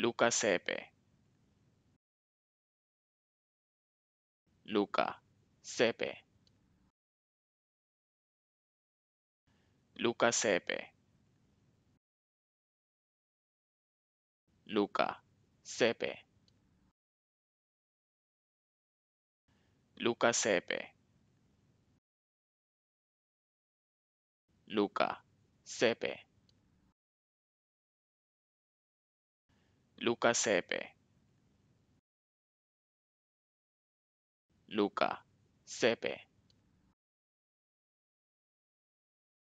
Luca Sepe. Luca Sepe. Luca Sepe. Luca Sepe. Luca Sepe. Luca Sepe. Luca Sepe. Luca Sepe.